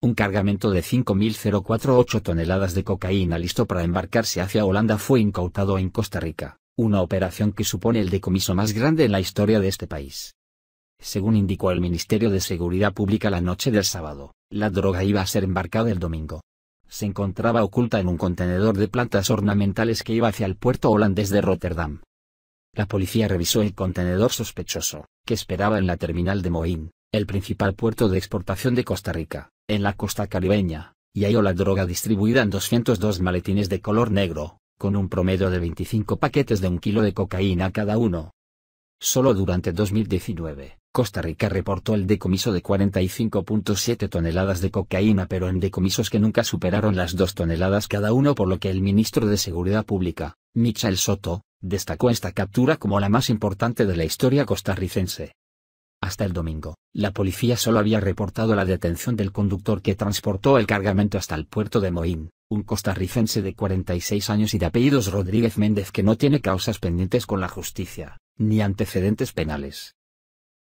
Un cargamento de 5.048 toneladas de cocaína listo para embarcarse hacia Holanda fue incautado en Costa Rica, una operación que supone el decomiso más grande en la historia de este país. Según indicó el Ministerio de Seguridad Pública la noche del sábado, la droga iba a ser embarcada el domingo. Se encontraba oculta en un contenedor de plantas ornamentales que iba hacia el puerto holandés de Rotterdam. La policía revisó el contenedor sospechoso, que esperaba en la terminal de Moín, el principal puerto de exportación de Costa Rica en la costa caribeña, y halló la droga distribuida en 202 maletines de color negro, con un promedio de 25 paquetes de un kilo de cocaína cada uno. Solo durante 2019, Costa Rica reportó el decomiso de 45.7 toneladas de cocaína pero en decomisos que nunca superaron las 2 toneladas cada uno por lo que el ministro de Seguridad Pública, Michel Soto, destacó esta captura como la más importante de la historia costarricense. Hasta el domingo, la policía solo había reportado la detención del conductor que transportó el cargamento hasta el puerto de Moín, un costarricense de 46 años y de apellidos Rodríguez Méndez que no tiene causas pendientes con la justicia, ni antecedentes penales.